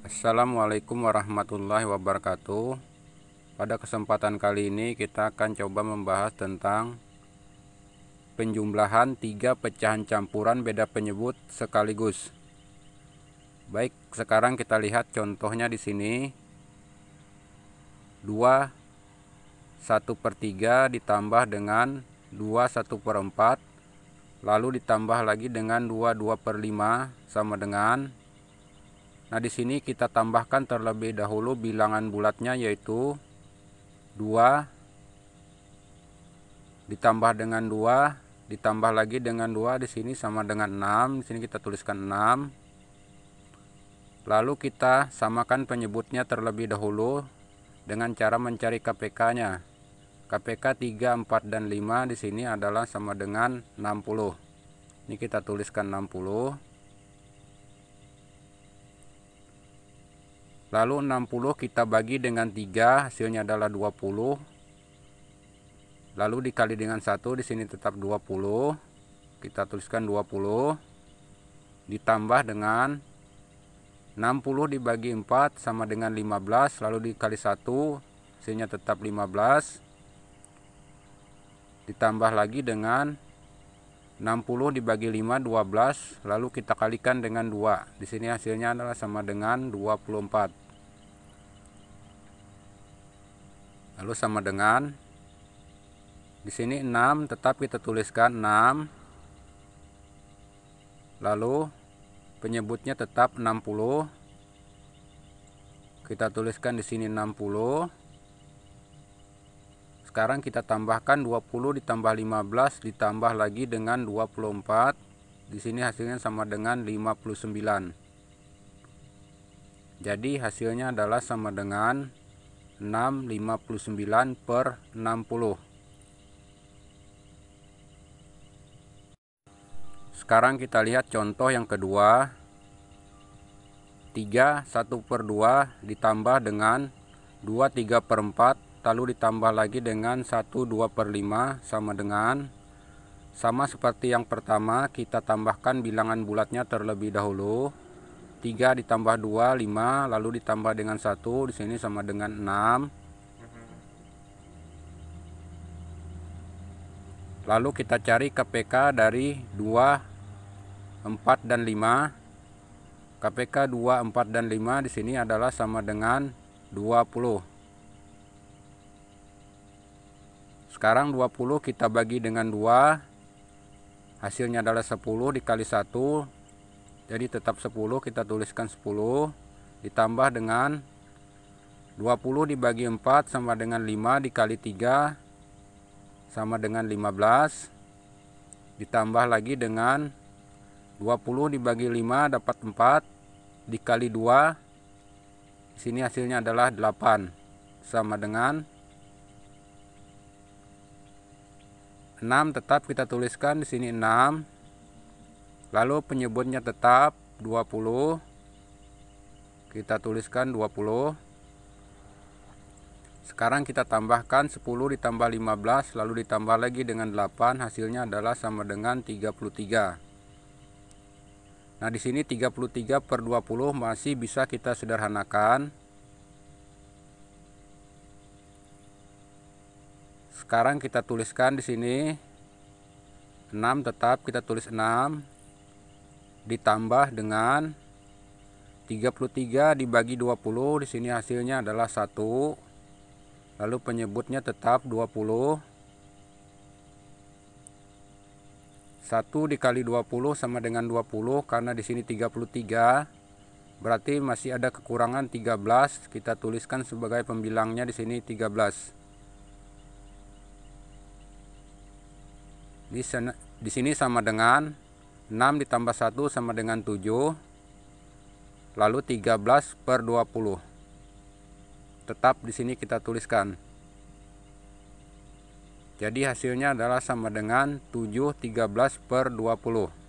Assalamualaikum warahmatullahi wabarakatuh Pada kesempatan kali ini kita akan coba membahas tentang Penjumlahan tiga pecahan campuran beda penyebut sekaligus Baik sekarang kita lihat contohnya di sini 2 1 per 3 ditambah dengan 2 1 per 4 lalu ditambah lagi dengan 2 2 per 5 sama dengan Nah, di sini kita tambahkan terlebih dahulu bilangan bulatnya yaitu 2 ditambah dengan 2 ditambah lagi dengan 2 di sini sama dengan 6. Di sini kita tuliskan 6. Lalu kita samakan penyebutnya terlebih dahulu dengan cara mencari KPK-nya. KPK 3, 4 dan 5 di sini adalah sama dengan 60. Ini kita tuliskan 60. lalu 60 kita bagi dengan 3 hasilnya adalah 20 lalu dikali dengan 1 di sini tetap 20 kita tuliskan 20 ditambah dengan 60 dibagi 4 sama dengan 15 lalu dikali 1 hasilnya tetap 15 ditambah lagi dengan 60 dibagi 5 12 lalu kita kalikan dengan 2 di sini hasilnya adalah sama dengan 24 lalu sama dengan di sini 6 tetap kita tuliskan 6 lalu penyebutnya tetap 60 kita tuliskan di sini 60 sekarang kita tambahkan 20 ditambah 15 ditambah lagi dengan 24. Di sini hasilnya sama dengan 59. Jadi hasilnya adalah sama dengan 659 per 60. Sekarang kita lihat contoh yang kedua 3 1 per 2 ditambah dengan 2 3 per 4 lalu ditambah lagi dengan 1 2 per 5 sama dengan sama seperti yang pertama kita tambahkan bilangan bulatnya terlebih dahulu 3 ditambah 2 5 lalu ditambah dengan 1 di sini sama dengan 6 lalu kita cari KPK dari 2 4 dan 5 KPK 2 4 dan 5 di sini adalah sama dengan 20 Sekarang 20 kita bagi dengan 2. Hasilnya adalah 10 dikali 1. Jadi tetap 10 kita tuliskan 10 ditambah dengan 20 dibagi 4 sama dengan 5 dikali 3 sama dengan 15 ditambah lagi dengan 20 dibagi 5 dapat 4 dikali 2 sini hasilnya adalah 8 sama dengan 6 tetap kita tuliskan di sini 6 lalu penyebutnya tetap 20 kita tuliskan 20 sekarang kita tambahkan 10 ditambah 15 lalu ditambah lagi dengan 8 hasilnya adalah sama dengan 33 nah di sini 33 per 20 masih bisa kita sederhanakan sekarang kita tuliskan di sini 6 tetap kita tulis 6 ditambah dengan 33 dibagi 20 di sini hasilnya adalah 1 lalu penyebutnya tetap 20 1 dikali 20 sama dengan 20 karena di sini 33 berarti masih ada kekurangan 13 kita tuliskan sebagai pembilangnya di sini 13 di, sana, di sini sama dengan 6 ditambah 1 sama dengan 7 lalu 13 per 20 tetap di sini kita tuliskan jadi hasilnya adalah sama dengan 7 13 per 20